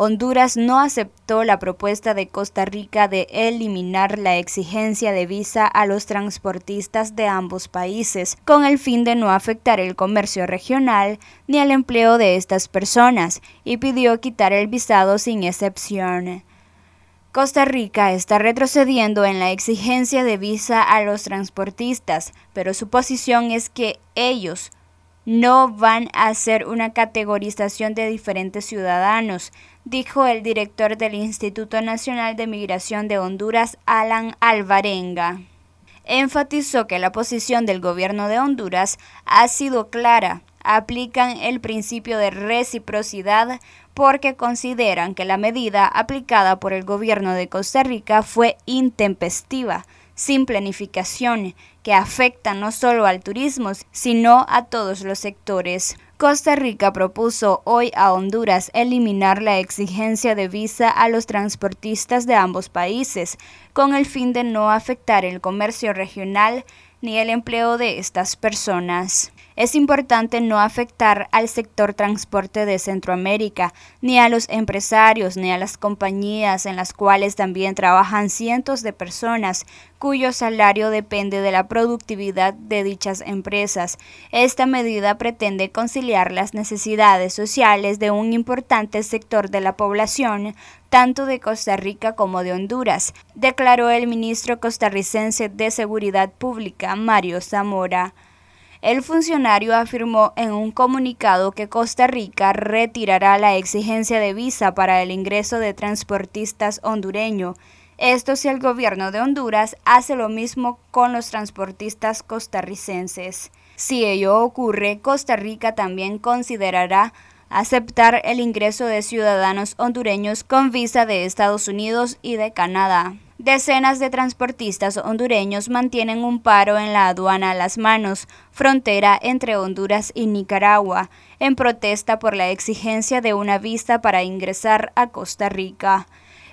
Honduras no aceptó la propuesta de Costa Rica de eliminar la exigencia de visa a los transportistas de ambos países, con el fin de no afectar el comercio regional ni el empleo de estas personas, y pidió quitar el visado sin excepción. Costa Rica está retrocediendo en la exigencia de visa a los transportistas, pero su posición es que ellos no van a hacer una categorización de diferentes ciudadanos, dijo el director del Instituto Nacional de Migración de Honduras, Alan Alvarenga. Enfatizó que la posición del gobierno de Honduras ha sido clara, aplican el principio de reciprocidad porque consideran que la medida aplicada por el gobierno de Costa Rica fue intempestiva, sin planificación que afecta no solo al turismo, sino a todos los sectores. Costa Rica propuso hoy a Honduras eliminar la exigencia de visa a los transportistas de ambos países, con el fin de no afectar el comercio regional ni el empleo de estas personas es importante no afectar al sector transporte de Centroamérica, ni a los empresarios, ni a las compañías en las cuales también trabajan cientos de personas cuyo salario depende de la productividad de dichas empresas. Esta medida pretende conciliar las necesidades sociales de un importante sector de la población tanto de Costa Rica como de Honduras, declaró el ministro costarricense de Seguridad Pública, Mario Zamora. El funcionario afirmó en un comunicado que Costa Rica retirará la exigencia de visa para el ingreso de transportistas hondureños. Esto si el gobierno de Honduras hace lo mismo con los transportistas costarricenses. Si ello ocurre, Costa Rica también considerará aceptar el ingreso de ciudadanos hondureños con visa de Estados Unidos y de Canadá. Decenas de transportistas hondureños mantienen un paro en la aduana a Las Manos, frontera entre Honduras y Nicaragua, en protesta por la exigencia de una vista para ingresar a Costa Rica.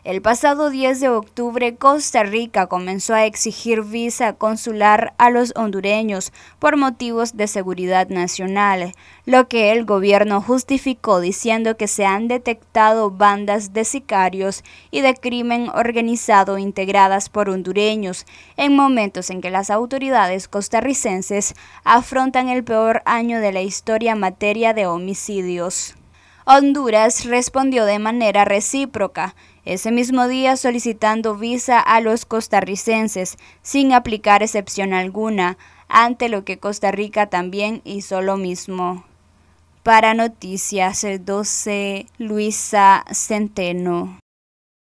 El pasado 10 de octubre, Costa Rica comenzó a exigir visa consular a los hondureños por motivos de seguridad nacional, lo que el gobierno justificó diciendo que se han detectado bandas de sicarios y de crimen organizado integradas por hondureños, en momentos en que las autoridades costarricenses afrontan el peor año de la historia en materia de homicidios. Honduras respondió de manera recíproca, ese mismo día solicitando visa a los costarricenses, sin aplicar excepción alguna, ante lo que Costa Rica también hizo lo mismo. Para Noticias 12, Luisa Centeno.